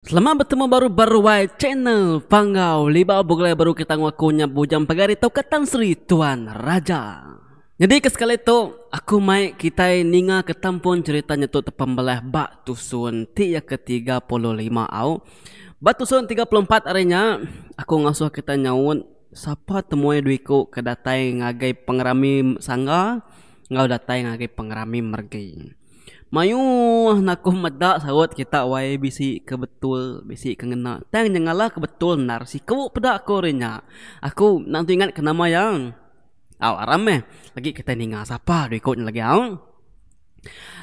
Selamat bertemu baru baru wai channel Fangau Liba Bugle baru kita ngakunya bujang pagari tau ketan Sri Tuan Raja. Jadi ke sekali tu aku mai kita ninga ketampun ceritanya tu tepembelah bak tusun ti ya ke-35 au. Bak tusun 34 arinya aku ngasuh kita nyawun siapa temui duiku kedatai ngagai pengerami sangga ngau datai ngagai pengerami mergi. Mayu nak ko meda sawat kita way bisi kebetul bisi kengena. Tang jengalah kebetul narsi kau pedak peda renya. Aku nanti ingat kenama yang Aw aram eh. Lagi kita ninga sapa duit lagi aw.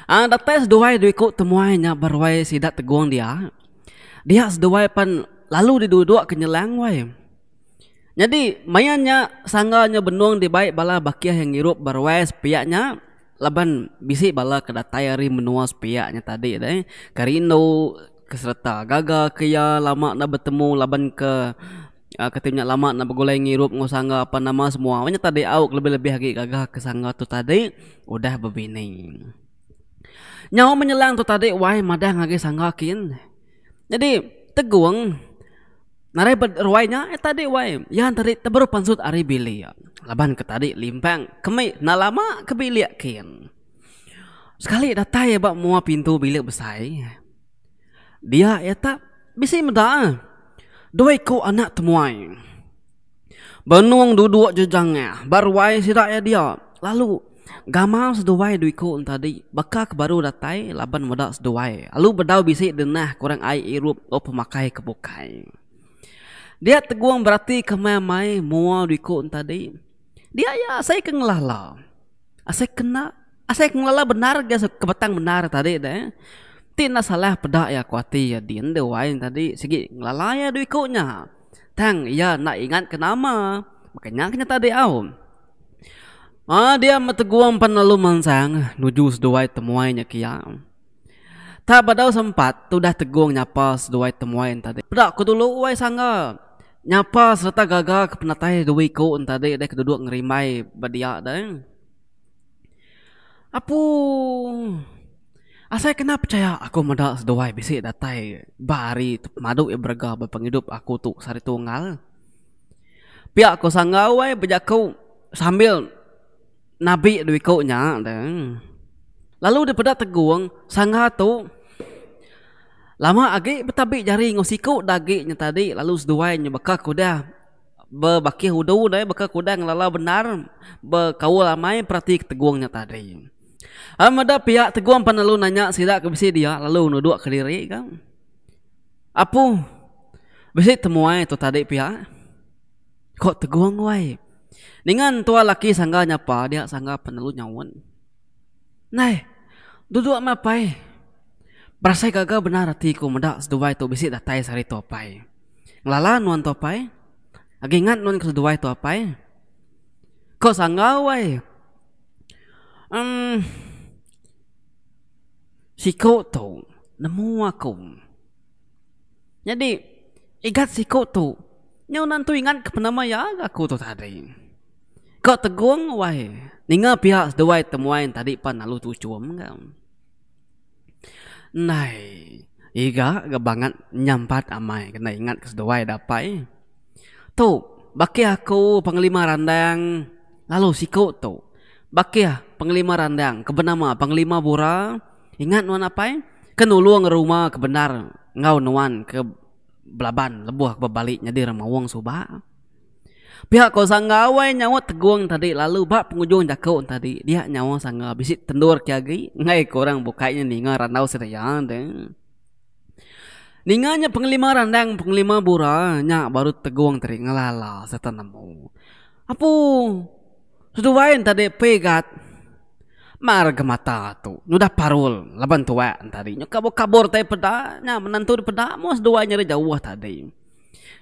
Ah datas duai duit ko temuai nya berwai sidat teguang dia. Dia seduai pan lalu di dua-dua kenyelang way Jadi mayanya sangganya benuang di baik bala bakiah yang hirup berwes piaknya laban bisik bala kada tayari menua sepiaknya tadi ada eh karindo keserta gaga ke ya lama na bertemu laban ke uh, ya, ketimnya lama na begulai ngirup ngusangga apa nama semua banyak tadi awak lebih-lebih lagi gaga kesangga tu tadi udah berbini. nyawa menyelang tu tadi wai madah lagi sangga kin jadi teguang Narai ruwainya eh tadi wai yang tadi tebaru pansut ari bili ya. Laban ke tadi limpang kemai lama ke bili ya, kian. Sekali datai ya bak mua pintu bilik besai. Dia ya tak bisa meda. Eh. Doi ku anak temuai. Benuang duduk jejangnya eh. baru wai sirak ya eh, dia. Lalu gamal seduai doi ku tadi baka ke baru datai laban meda seduai. Lalu berdau bisa denah kurang air irup opo oh, pemakai kebukai. Dia teguang berarti kemai-mai mua dikut tadi. Dia ya saya kenglala. Ah, saya kena ah, saya kenglala benar dia kebetang benar tadi deh. Tiada salah peda ya kuati ya di ende wain tadi segi ngelala ya dikutnya. Tang ya nak ingat kenama. Makanya kena tadi au. Ah dia meteguang penelu mansang nuju seduai temuainya kia. Tak badau sempat tudah teguang nyapa seduai temuain tadi. Pedak ku dulu wai nyapa serta gagal ke penatai dua iku entah dia dek keduduk ngerimai badia dah eh. apu asal kena percaya aku modal sedua bisi datai bari madu yang berga berpenghidup aku tu sari tunggal pihak aku sanggawai eh, bejaku sambil nabi dua iku nya dah lalu daripada teguang sangat tu Lama agi betabik jari ngosiku dagi nya tadi lalu seduai nya beka kuda. Bebaki hudu dai beka kuda ngelala benar be kawul amai perhati teguangnya tadi. Amada pihak teguang panelu nanya sida ke bisi dia lalu nuduk ke diri kan. Apu bisi temuai tu tadi pihak. Kok teguang wai? Dengan tua laki sangga pa dia sangga penelu nyawun. Nai, duduk apa Berasai gaga benar hati ku mendak seduai tu bisik datai sari tu apai. Lala nuan tu apai. Agi ingat nuan keseduai tu apai. Kau sangga wai. Um, si kau tu nemu aku. Jadi, ingat si kau tu. Nyau nantu ingat ke penama ya aku tu tadi. Kau tegung wai. Ninga pihak seduai temuain tadi pan lalu tu cuam kan. Nai, iga gebangat nyampat amai kena ingat kesedawai dapai. Tu, baki aku panglima randang, lalu siko tu. Baki ya panglima randang, kebenama panglima bura, ingat nuan apai? Kenuluang rumah kebenar, ngau nuan ke belaban lebuh kebalik nyadir mawang rumah Pihak kau sangga awai nyawa teguang tadi lalu bak pengujung jaka tadi dia nyawa sanggah bisi tendur kiagi ngai korang bukainya ninga randau sedayang deng. Ninganya penglima randang penglima bura nya baru teguang tadi ngelala serta nemu. Apu seduain tadi pegat marga mata tu nyudah parul laban tua tadi nyukabo kabur tadi peda nya menantu di peda mos duanya jauh tadi.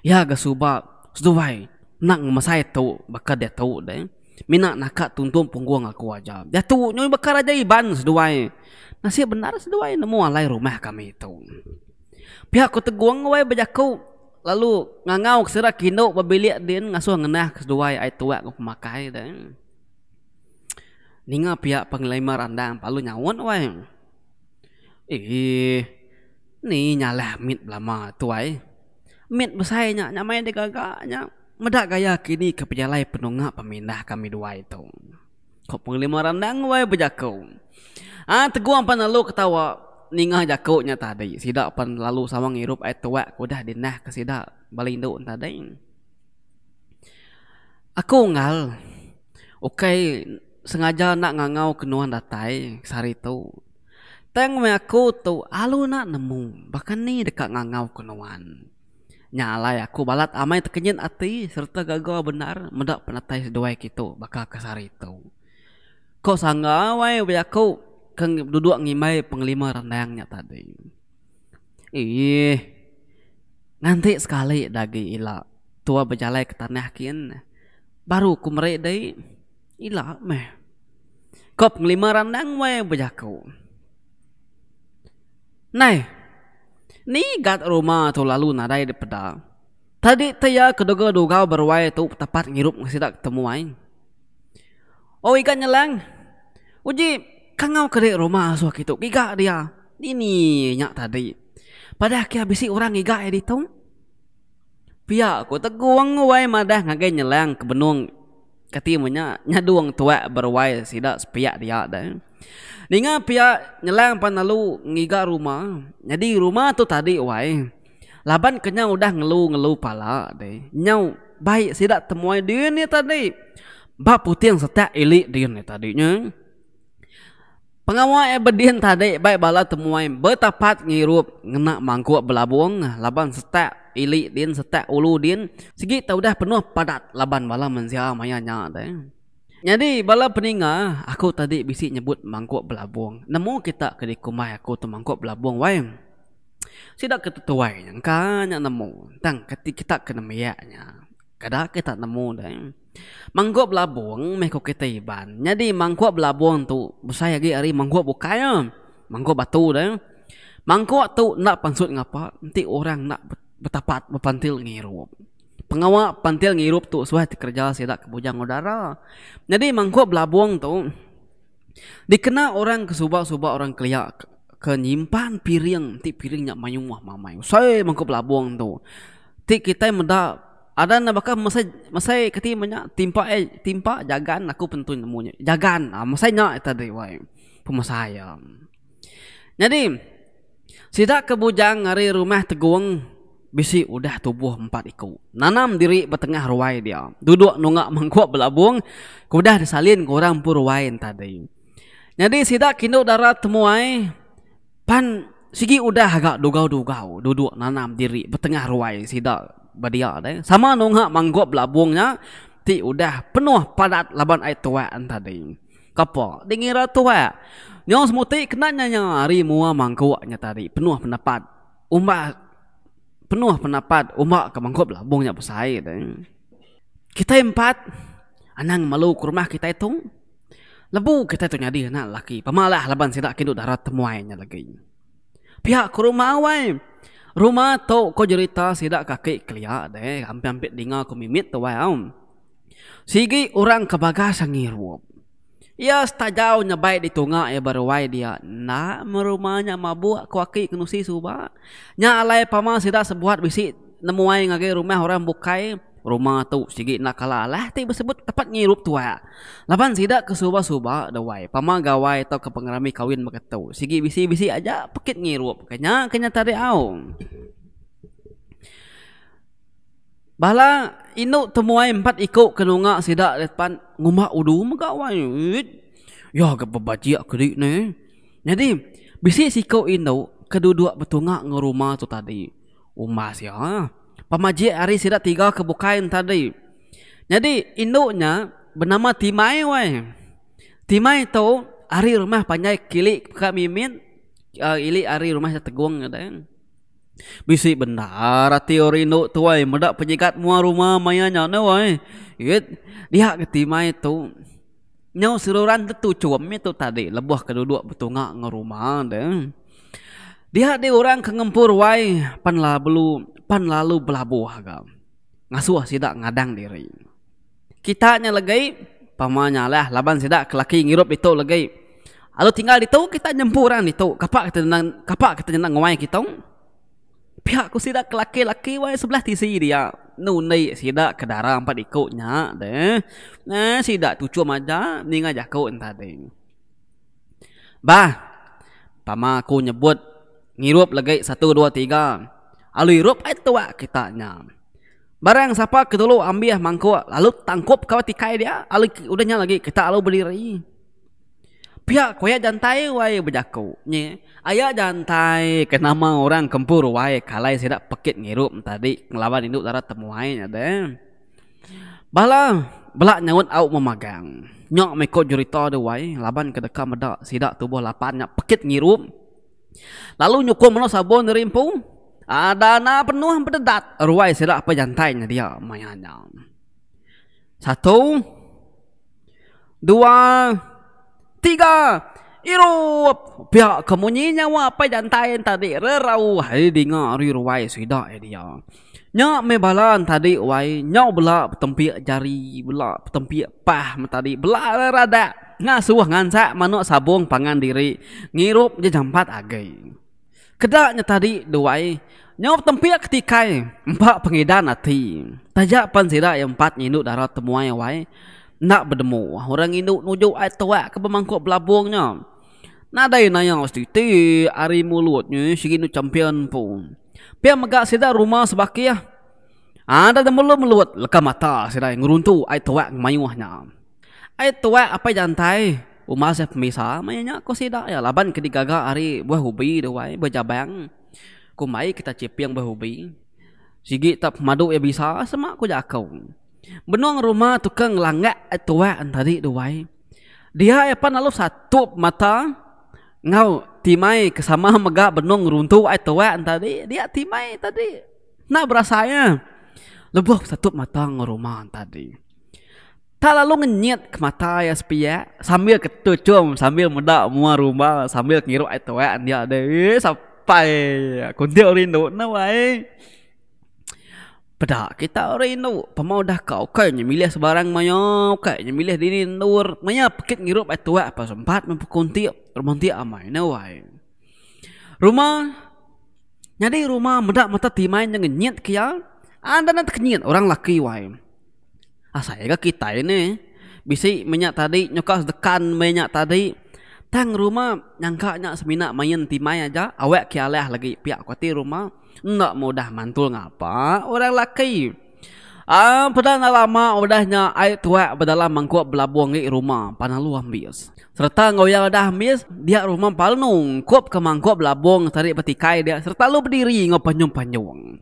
Ya gasubak seduain nak masai tau baka dia tau deh mina nak tuntun punggung aku aja dia tu nyoi baka raja iban seduai nasi benar seduai nemu alai rumah kami tau pihak ku teguang wai bejaku lalu ngangau sira kino babili din ngasu ngenah seduai ai tua ku pemakai deh ninga pihak panglima randang palu nyawon wai eh ni nyalah mit lama tuai mit besainya nyamai de gagaknya medak gaya kini ke penjalai penungak pemindah kami dua itu. Kok penglima rendang wai bejakau. Ah teguang pan lalu ketawa ningah jakau nya tadi. Sida pan lalu sama ngirup air tua kudah dinah ke sida balindo tadi. Aku ngal. Okey, sengaja nak ngangau kenuan datai sari tu. Tengok aku tu alu nak nemu. Bahkan ni dekat ngangau kenuan nyala ya aku balat amai tekenyin ati serta gagal benar mendak penatai sedoai kita bakal kasar itu Kau sangga wai bi kau kang duduk ngimai penglima rendangnya tadi ih nanti sekali daging ila tua berjalan ke tanah kin baru ku merek dai ila me. kok penglima rendang wai bi aku nah Ni gat rumah tu lalu narai di pedal. Tadi taya kedoga duga berwai tu tepat ngirup ngasih tak temu wain. Oh ikan nyelang. Uji, kangau kere rumah asuh kitu. Giga dia. Ini nyak tadi. Pada kia bisi orang giga editung. Pia aku teguang wai madah ngagai nyelang kebenung katimunya nya duang tua eh, berwai sida sepiak dia ada eh. ninga piak nyelang panalu ngiga rumah jadi rumah tu tadi wai laban kenya udah ngelu ngelu pala de nyau baik sida temuai dia ni tadi ba putih yang setak elik dia ni tadinya eh. Pengawal berdian tadi baik bala temuai bertapat ngirup ngena mangkuk belabung laban setak ili din setak ulu din segi tau dah penuh padat laban bala manusia mayanya deh. Jadi bala peninga aku tadi bisi nyebut mangkuk belabung. Namu kita ke dikumai aku tu mangkuk belabung wai. Sida ketetuai yang kanya namu tang ketika kita kena meyaknya kada ke nemu dah mangko blabong meh ko kita iban tu busai lagi ari mangko bukanya mangko batu tu nak pansut ngapa nanti orang nak betapat bepantil ngirup pengawa pantil ngirup tu suah kerja sedak ke udara jadi mangko blabong tu dikena orang ke subak orang keliak ke piring ti piringnya mayung mah mamai usai mangko blabong tu ti kita meda ada nak baka masa masay kati manya timpa eh timpa jagan aku pentun namanya. jagan ah masay nya eta de wai pemasaya jadi sida kebujang ngari rumah teguang bisi udah tubuh empat iku nanam diri betengah ruai dia duduk nunga mangkua belabung kudah disalin kurang pur wain tadi jadi sida kindo darat temuai pan sigi udah agak dugau-dugau duduk nanam diri betengah ruai sida badia ada. Sama nungha manggob labungnya ti udah penuh padat laban ai tua antadi. Kapo dingira tua. Nyong smuti kena nyanya ari mua mangku nya tadi penuh pendapat. Umba penuh pendapat umba ke manggob labungnya pesai ada. Kita empat anang malu ke rumah kita itu. Lebu kita itu nyadi anak laki. Pemalah laban sidak kindu darat temuainya lagi. Pihak ke rumah awal Rumah tau ko cerita sidak kaki kelia deh, hampir hampir dengar ko mimit tu wayau. Sigi orang kebagas ngiruop. Ia ya, setajau nyebaik di tunga ya berwai dia. Nak merumahnya mabuk ku aki kenusi suba. Nya alai pama sidak sebuat bisik nemuai ngagi rumah orang bukai. Roma tu sedikit nak kalah lah tapi bersebut tepat nyirup tua. Ah. Lapan sida ke suba-suba dewai. Pama gawai tau ke pengerami kawin mengetau. Sigi bisi-bisi aja pekit nyirup. Kenya kenya tari au. Bala inu temuai empat ikut kenunga sida depan ngumah udu megawai. Ya ke pebaci ak kedik ni. Jadi bisi sikau inu kedua-dua betunga ngeruma tu tadi. Umas ya pamaji hari sida tiga Bukain tadi. Jadi induknya bernama Timai wei. Timai tu Ari rumah panjai kili ka mimin uh, eh, ili hari rumah sa tegung kada. Kan. Bisi benar teori no tu wei medak penyikat mua rumah mayanya no wei. Yet dia ke Timai tu nyau seluruhan tu cuam tu tadi lebuh kedua betungak ngeruma deh. Lihat di orang kengempur wai pan belu pan lalu belabuh agam. Ngasuh sida ngadang diri. Kita nya legai pamanya lah laban sida kelaki ngirup itu legai. Alu tinggal di tau kita nyempur orang di tau. Kapak kita nak kapak kita nak ngawai kita. Pihak ku sida kelaki laki wai sebelah di tisi dia. Nunai sida kedara empat ikutnya deh. Nah sida tucu maja ni ngajak kau entah deh. Bah, pama aku nyebut ngirup lagi satu dua tiga alu hirup itu wa kita nyam barang siapa kita ketulu ambil mangkuk lalu tangkup kau tikai dia alu udahnya lagi kita alu berdiri pihak kau ya jantai wae berjaku nye ayah jantai kenama orang kempur wae kalai sedap pekit ngirup tadi ngelawan induk darat temu wae ada bala belak nyawut au memagang nyok meko jurita de wae laban kedekah medak sidak tubuh lapan nyak pekit ngirup Lalu nyukur lo sabon rimpung. Ada na penuh berdedat. Ruai sila apa jantainya dia mayanya. Satu. Dua. Tiga. Irup. Pihak kemunyinya wa apa jantain tadi. Rerau. Hari dengar ruai sida ya dia. Nya mebalan tadi wai nyau bela tempiak jari bela tempiak pah tadi bela rada ngasuh ngancak mano sabung pangan diri ngirup je jempat agai kedaknya tadi duai nyop tempiak ketika empat pengidan hati tajak pansira empat nyinduk darat temuai wai nak berdemu orang induk nuju ai tua ke pemangkuk belabungnya nadai nanya ustiti ari mulutnya sigi nu champion pun pia megak sida rumah sebakiah ya. Anda temulu meluat leka mata sida ngeruntu ai tua mayuahnya Ay tua apa jantai? Umar saya pemisa, mainnya kau sida ya. Laban ketiga gak hari buah hobi deh wai berjabang. Kau mai kita cepi yang buah hobi. Sigi tap madu ya bisa semak kau jakau. Benuang rumah tukang langgak tua antari deh wai. Dia ya pan lalu satu mata ngau timai kesama mega benung runtuh ay tua tadi dia timai tadi. berasa berasanya lebih satu mata ngurumah tadi. Kalau lu ngenyet ke mata ya sepi ya Sambil ketucum Sambil muda semua rumah Sambil ngiru itu ya Dia ada eh, Sampai Kuntil rindu Nah wai Beda kita rindu Pemau dah kau Kayaknya milih sebarang mayo Kayaknya milih diri nur Maya pekit ngiru itu ya Apa sempat Mempukunti Rumah amai Nah wai Rumah Jadi rumah Beda mata timain Yang ngenyet kaya Anda nak kenyet Orang laki wai Wai Ah, saya ke kita ini bisa minyak tadi nyoka dekan minyak tadi tang rumah nyangka nyak semina main timai aja awak kialah lagi pihak kuatir rumah nak mudah mantul ngapa orang laki Ah, pernah lama udahnya air tua berdalam mangkuk belabung di rumah panah luah mis. Serta yang dah mis, dia rumah palnung kup ke mangkuk belabung tarik petikai dia serta lu berdiri ngopanyung panjung.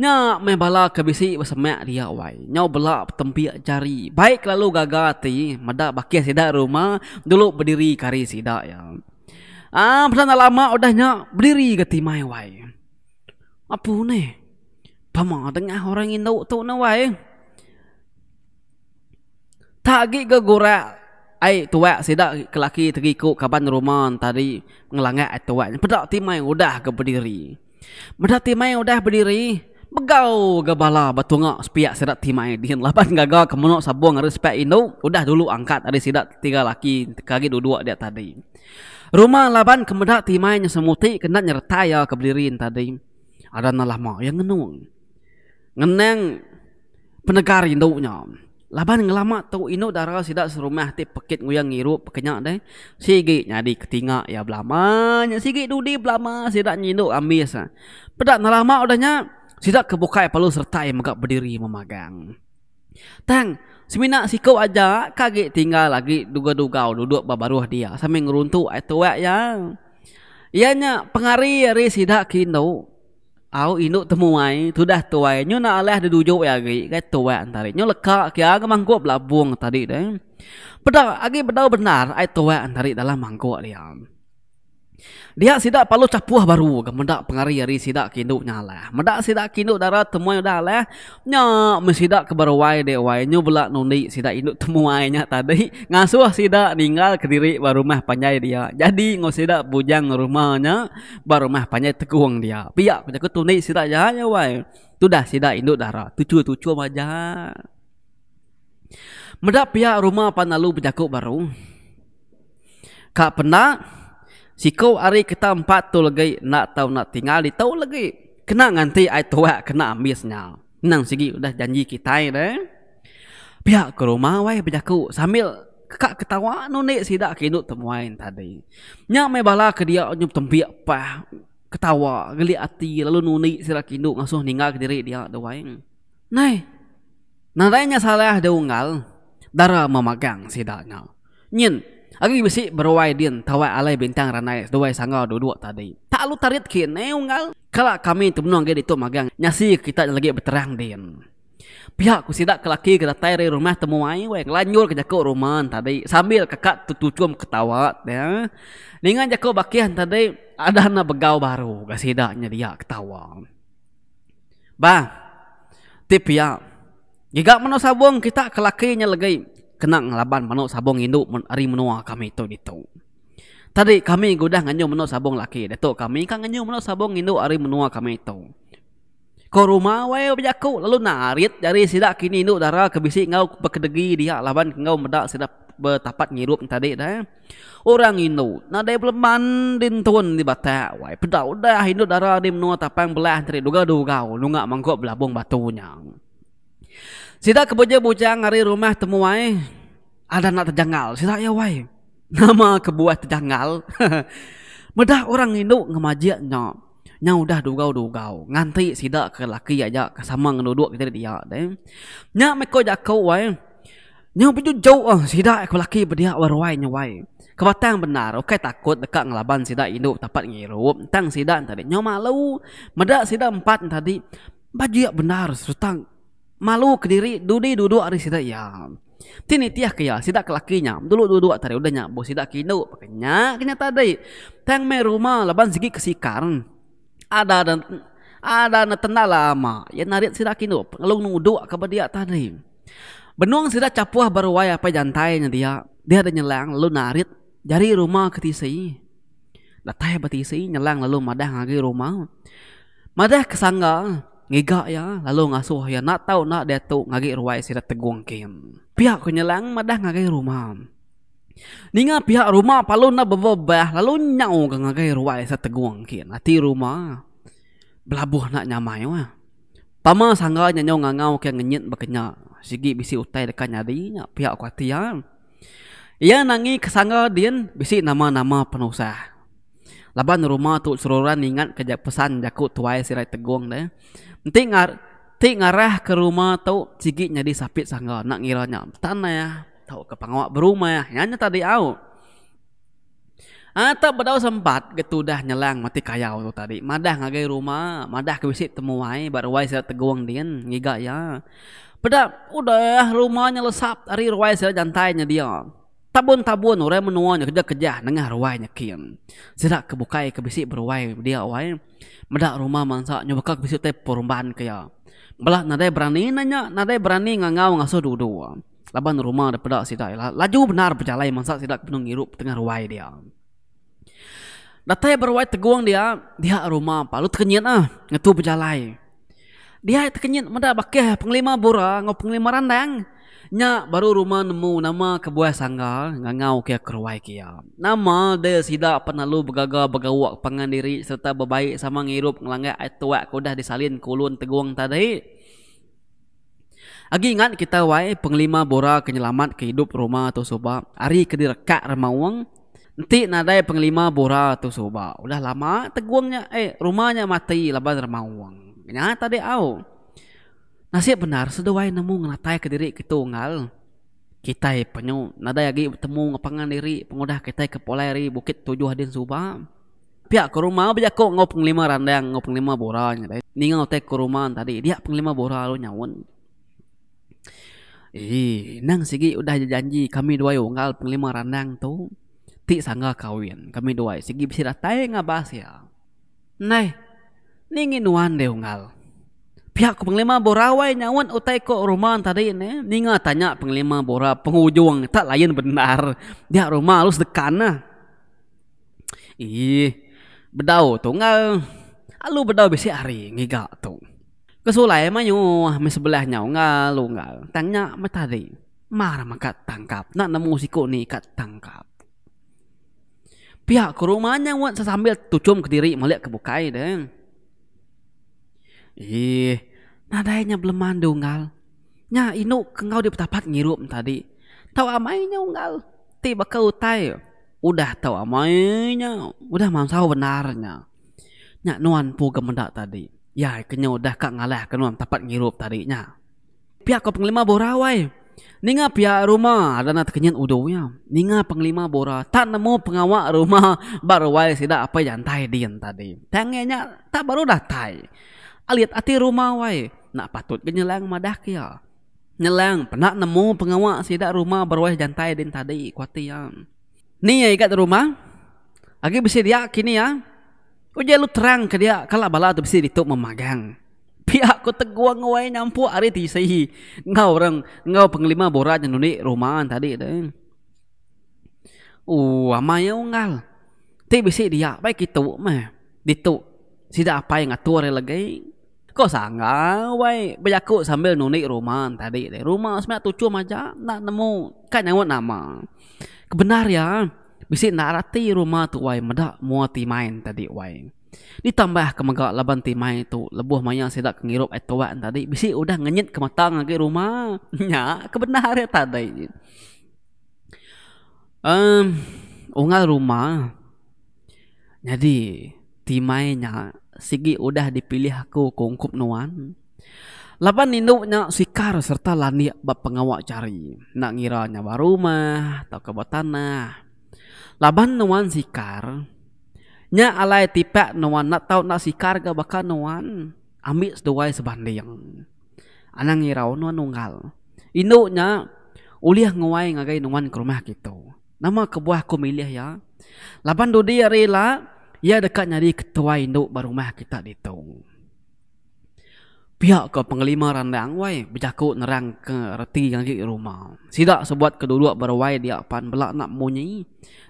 Nya membala kebisi bersemak dia wai. Nyau bela tempi cari, Baik lalu gagal ti, meda baki sida rumah dulu berdiri kari sida ya. Ah, pernah lama udahnya berdiri gati mai wai. Apa ni? Pama dengan orang yang tahu tahu nawa eh. Tak gigi ke gora. Ai tua sida kelaki laki tergiku kaban rumah tadi ngelangat tua. Pedak timai udah ke berdiri. Pedak timai udah berdiri. Begau gebala batunga sepiak sedak timai dihin laban gaga kemono sabuang harus sepiak indo udah dulu angkat ada sidak tiga laki kaki dua dua dia tadi rumah laban kemedak timainya semuti kena nyertaya keberdirin tadi ada nalah nalama yang ngenung ngeneng penegar nyam. Laban ngelama tau ino darah sidak serumah ti pekit nguyang ngiru pekenyak deh. Sigi nyadi ketinga ya blama. nya sigi dudi blama sidak nyinduk amis. Pedak nalama udahnya sidak kebuka ya perlu serta ya megak berdiri memagang. Tang semina si kau aja kaget tinggal lagi duga-duga duduk babaruh dia sambil ngeruntuk itu ya. Ianya pengari ri sidak kindo Aku induk temuai tu dah tuai nyu na alah de dujo ya ge ke tuai antari nyu leka ke aga mangkop labung tadi de. Pedang agi pedau benar ai tuai antari dalam mangkuk liam. Dia sida palu capuah baru ke mendak pengari hari sida kindu nyala. Mendak sida kinduk dara temu udah lah. Nya mesida ke baru wai de wai nyu bela nundi sida induk temu nya tadi. Ngasuh sida ninggal ke diri baru mah panjai dia. Jadi ngosida bujang rumahnya baru mah panjai tekuang dia. Pia kita ke tundi sida jahanya wai. Tu dah sida indu dara. Tucu tucu maja. Mendak pihak rumah panalu penyakuk baru. Kak pernah si kau hari kita empat tu lagi nak tahu nak tinggal di tahu lagi kena nganti ai tua kena ambil sinyal nang sigi udah janji kita ini eh. pihak ke rumah wai bejaku sambil kakak ketawa nune sida kinu temuain tadi nya me ke dia nyup tempiak pa ketawa geli ati lalu nune sira kinu langsung ninggal ke diri dia de wai nai nadanya salah de unggal dara memagang sidanya nyin Agi besi berwai din tawai alai bintang ranai duwai sangga duduk tadi. Tak lu tarit ke neunggal. Kalau kami tumnuang ge itu magang nyasi kita lagi berterang din. Pihak ku sidak ke laki ke datai re rumah temuai ai we lanjur ke jakok rumah tadi sambil kakak tutucum ketawa ya. Ningan jakok bakian tadi ada anak begau baru ga sidaknya dia ketawa. Ba. Tip ya. Gigak mano sabung kita ke lakinya lagi kena ngelaban manuk sabung induk men, menua kami itu itu. Tadi kami gudah nganyu menuk sabung laki, itu kami kan nganyu menuk sabung induk ari menua kami itu. Ko rumah wae bejaku lalu narit dari sida kini induk darah kebisi ngau pekedegi dia laban ngau medak sida betapat nyirup tadi dah. Eh. Orang Hindu, nadai peleman din tuan di bata. Wai, pedau dah Hindu darah di menua tapang belah antri duga-duga. Lu ngak mangkuk belabung batunya. Sida kebunnya bujang ngari rumah temu wai. Ada nak terjanggal. Sida ya wai. Nama kebuah terjanggal. Medah orang Hindu ngemajak nyok. Nya udah dugau dugau. Nganti sida ke laki aja ke sama ngeduduk kita dia. Nya meko jakau wai. Nya pun jauh ah oh, sida ke laki berdia warwai nyawai. Kebatang benar, okey takut dekat ngelaban sida Indo tapat ngirup. Tang sida tadi malu medah sida empat tadi. Baju yang benar, sutang malu ke diri dudi duduk ari sida ya tini tiah ke ya sida ke lakinya dulu duduk tadi udah nya bo sida kinu pakenya kinya tadi tang me rumah laban segi kesikar ada dan ada na tenda lama ya narit sida kinu ngelung nudu ke dia tadi benuang sida capuah baruwaya apa nya dia dia ada nyelang lalu narit dari rumah ke tisai datai lah, batisai nyelang lalu madah ngagi rumah madah kesanggal ngiga ya lalu ngasuh ya nak tahu nak dia tu ngagi ruai sira tegung kim pihak kenyelang madah ngagi rumah Ninga pihak rumah palu na bebebah lalu nyau ke ngagai ruai sa teguang kin. Ati rumah belabuh nak nyamai wa. Pama sangga nyau ngangau ke ngenyet bekenya. Sigi bisi utai dekat nyadi nya pihak kuatian. Ya. Ia nangi kesangga dien bisi nama-nama penusaha. Laban rumah tu seruran ingat kerja pesan jaku tuai sirai tegung deh. Nanti ngar ti ngarah ke rumah tu cigi jadi sapit sangga nak ngiranya tanah ya tahu ke pangawak berumah ya hanya tadi au. Ata ah, berdau sempat getudah nyelang mati kaya tu tadi. Madah ngagai rumah, madah ke bisik temu wai bar wai sira teguang dien ngiga ya. Pada udah rumahnya lesap dari wai sira jantainya dia tabun-tabun orang menuanya kerja kerja dengan ruai nyakin. Sira kebukai kebisik beruai dia awai. Meda rumah mangsa nyoba ka kebisi teh perumban kaya. Belah nadai berani nanya, nadai berani ngangau ngaso dudu. Laban rumah daripada sida ila. Laju benar berjalan mangsa sida kepenung ngirup tengah ruai dia. Datai beruai teguang dia, dia rumah palu tekenyen ah, ngatu berjalan. Dia tekenyen meda bakiah penglima bura ngau panglima randang. Nya baru rumah nemu nama kebuah sanggal ngangau ke keruai ke Nama dia pernah lu begaga begawak pangan diri serta berbaik sama ngirup ngelanggak tuak kudah disalin kulun teguang tadi. Agi ingat kita wai penglima bora kenyelamat kehidup rumah tu soba. Ari kedirekat remawang. Nanti nadai penglima bora tu soba. Udah lama teguangnya eh rumahnya mati laban remawang. Nya tadi au. Nasib benar seduai nemu ngatai ke diri kita ngal. Kita penyu nadai lagi bertemu ngapangan diri pengudah kita ke polai ri bukit tujuh hadin suba. Pihak ke rumah beja ko ngau penglima yang ngau penglima borang ngatai. Ni ngau tai ke rumah tadi dia penglima bora lu nyawun. Ii, nang sigi udah janji kami dua yo ngal penglima randang tu. Ti sangga kawin kami dua sigi bisi ratai ngabas ya. Nai. Ningin wan deungal. ngal pihak penglima borawai nyawan utai ko rumah tadi ne ninga tanya penglima bora pengujung tak lain benar dia rumah harus dekat nah ih bedau tu ngal alu bedau besi hari ngiga tu kesulai mayu me sebelah nyau ngal lu ngal tanya me tadi marah kat tangkap nak nemu siko ni kat tangkap pihak ke rumahnya wan sambil tucum ke diri melihat kebukai deh Ih, nadainya belum mandu ngal. Nya inu kengau di petapat ngirup tadi. Tahu amainya ngal. Tiba kau tay. Udah tahu amainya. Udah mansau benarnya. Nya nuan pu gemendak tadi. Ya, kenya udah kak ngalah kenuan tapat ngirup tadi nya. Pihak kau penglima borawai. Ninga pihak rumah ada nak kenyen udunya. Ninga penglima bora tak nemu pengawak rumah baru wai sida apa yang tay dien tadi. Tengenya tak baru dah tay alit ati rumah wai nak patut ke nyelang madah ke ya? nyelang pernah nemu pengawak sida rumah berwai jantai din tadi kuati ya ni ya ikat rumah lagi bisa dia kini ya Ujian lu terang ke dia kalau bala tu bisa ditutup memagang pihak ku teguang wai nyampu ari ti sehi ngau orang ngau penglima borat nyanuni rumah tadi deh Uh, amai ya ungal. Ti bisa dia, baik itu mah. Ditu, sida apa yang atur ya lagi. Kau sanggah wei berjakut sambil nunik rumah tadi. Rumah semak tucu macam ah, nak nemu kan nyawa nama. Kebenar ya. Bisi narati rumah tu wei medak muat ti main tadi wei. Ditambah kemegak laban ti tu lebuh maya sedak ngirup etuan tadi. Bisi udah ngenyit ke mata rumah. Ya kebenar ya tadi. Um, ungal rumah. Jadi timainya sigi udah dipilih aku kungkup nuan. Laban nindu sikar serta lani bab pengawak cari. Nak ngira nya baru mah atau ke tanah. Laban nuan sikar nya alai tipe nuan nak tau nak sikar ga bakal nuan ambil seduai sebanding. Anang ngira nuan nunggal. Indu uliah nguai ngagai nuan ke rumah kita. Nama kebuah aku milih ya. Laban dudi ya rela ia dekat nyari ketua induk barumah kita di tu. Pihak ke penglima randang wai berjaku nerang ke reti di rumah. Sidak sebuat kedua berwai dia pan belak nak munyi.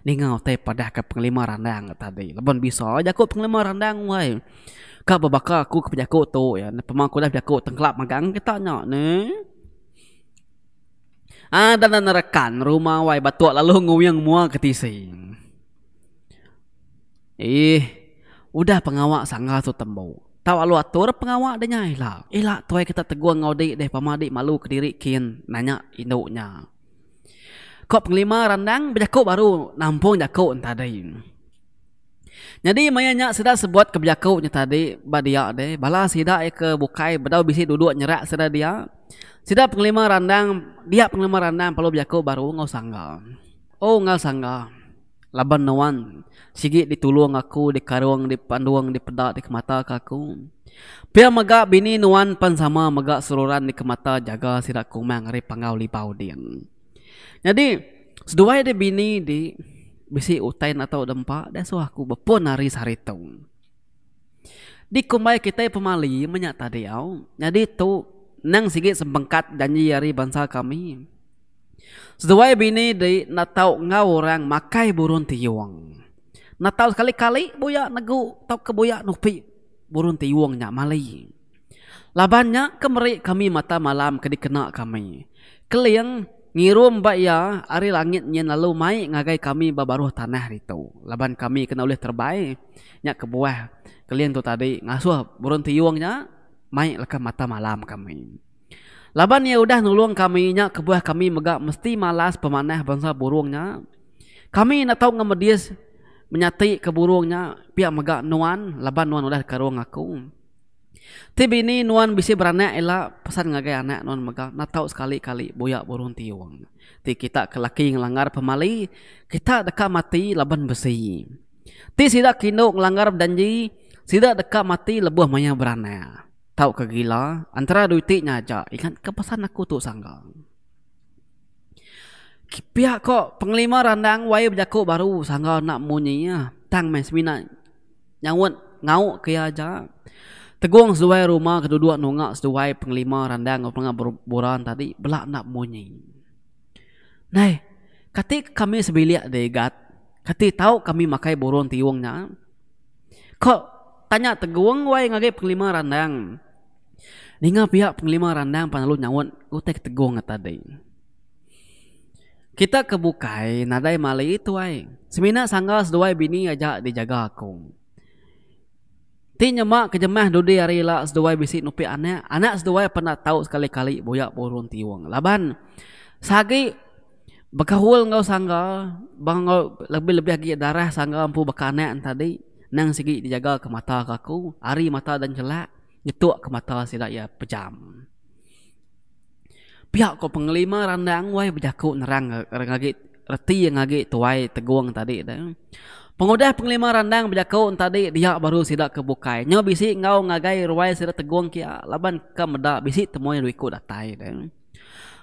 Nengau teh padah ke penglima randang tadi. Lebon bisa jaku penglima randang wai. Ka babaka aku ke berjaku tu ya. Pemang aku dah berjaku tengkelap magang kita nya ne. Ah dan nerekan rumah wai batuak lalu nguyang mua ketising. Eh, udah pengawak sangga tu tembo. Tahu alu atur pengawak dengan lah. Ela. Eh Ela tu ay kita ngau ngaudi deh pamadi malu kediri kian nanya induknya. Kop penglima randang bejaku baru nampung jaku entah deh. Jadi mayanya sudah sebuat kebejaku tadi badia deh. Balas sida ay ke bukai bedau bisi duduk nyerak sudah dia. Sida penglima randang dia penglima randang perlu bejaku baru ngau sangga. Oh ngau sangga laban nawan sigi ditulung aku di karuang di panduang di pedak di kemata ke aku pia maga bini nuan pan sama maga seluruhan di kemata jaga sirak aku mang ri pangau li paudin jadi seduai de bini di bisi utain atau dempa dan so aku bepon hari saritung di kumai kita pemali menyata diau. jadi tu nang sigi sembengkat janji hari bangsa kami Sedawai bini di nak tahu ngau orang makai burun tiwang. Natau sekali kali buaya negu tahu ke buaya nupi burun tiwangnya malai. Labannya kemeri kami mata malam kedi kena kami. Keliang ngirum baya ari langit nyen lalu mai ngagai kami babaruh tanah itu. Laban kami kena oleh terbai nyak kebuah. Keliang tu tadi ngasuh burun tiwangnya mai lekah mata malam kami. Laban ia udah nulung kami nya kebuah kami megak mesti malas pemanah bangsa burungnya. Kami nak tahu ngemedis menyati ke burungnya pihak megak nuan laban nuan udah karung aku. Tapi ini nuan bisa berani ella pesan ngagai anak nuan megak nak tahu sekali kali boyak burung tiwang. Ti kita kelaki ngelanggar pemali kita dekat mati laban besi. Ti tidak kino ngelanggar danji tidak dekat mati lebuh maya beranak tau ke gila antara duitnya aja ikan ke aku tu sangga pihak kok penglima randang wayu berjaku baru sangga nak munyi ya tang main seminat nyawut ngau ke ya aja tegung sesuai rumah kedua nongak sesuai penglima randang apa buran tadi belak nak munyi nai kati kami sebilia degat kati tahu kami makai buron tiwongnya kok tanya tegueng wae ngage penglima randang. Ninga pihak penglima randang panalu nyawon utek tegueng tadi. Kita kebukai nadai malai itu wae. Semina sangga sedua bini aja dijaga aku. Ti nyemak kejemah dudi hari la sedua bisi nupi anak. Anak sedua pernah tahu sekali-kali boyak burun tiwang. Laban sagi bekahul ngau sangga bang lebih-lebih lagi darah sangga ampu bekane tadi. Nang sigi dijaga ke mata ke aku Hari mata dan celak Nyetuk ke mata sila ya pejam Pihak ko penglima randang Wai berjaku nerang Rengagi Reti yang lagi tuai teguang tadi dah. Pengudah penglima randang berjaku tadi Dia baru ke bukai Nyo bisi ngau ngagai ruai sila teguang kia Laban ke meda bisi temui ruiku datai dah.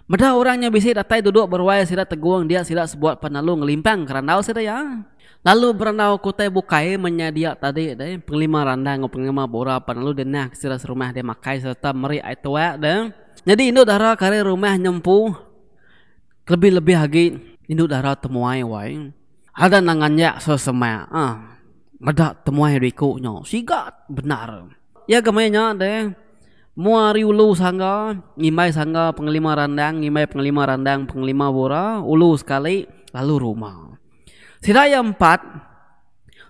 Meda orangnya bisi datai duduk berwaya sira teguang dia sira sebuat penalu ngelimpang kerana sira ya. Lalu beranau kutai bukai menyedia tadi dari penglima randa ngau penglima bora penalu denah sira serumah dia makai serta meri aitua dan jadi induk dara kare rumah nyempu lebih lebih lagi induk dara temuai wai ada nangannya sesemaya ah meda temuai riku nyau sigat benar ya gamanya deh Mua ulu sangga, ngimai sangga penglima randang, ngimai penglima randang, penglima bora, ulu sekali, lalu rumah. Sida yang empat,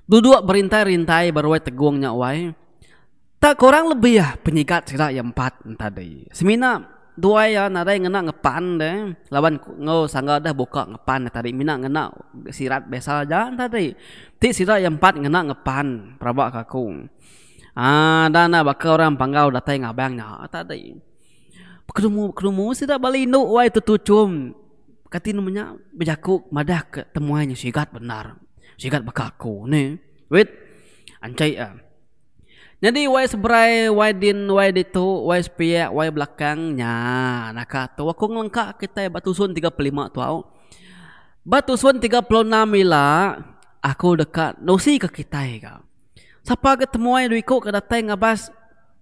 dua berintai-rintai baru teguang nyawai. Tak kurang lebih ya penyikat sida yang empat tadi. Semina dua ya nadai ngena ngepan deh. Lawan ngau sangga dah buka ngepan tadi. Mina ngena sirat besa jalan tadi. Ti sida yang empat ngena ngepan, prabak kakung. Ah, dah nak baca orang panggau datai ngabang nya ah, tak ada kerumu kerumu sida bali no wai tutucum katin namanya bejaku madah ke temuannya sigat benar sigat baka aku ni wait ancai ah jadi wai sebrai wai din wai ditu wai spie wai belakangnya nak kata. aku lengkap kita batu sun 35 tu batu sun 36 ila aku dekat nosi ke kita ya. Sapa ketemu ai duiko ke datang ngabas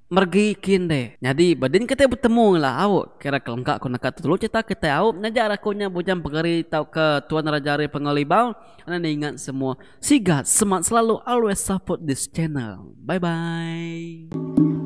mergi kinde. Jadi badin kita bertemu lah awak kira kelengka kau nak tutulu cerita kita awak ngajar aku nya bujang pegari tahu ke tuan raja ri pengalibau. Ana ingat semua. Sigat semat selalu always support this channel. Bye bye.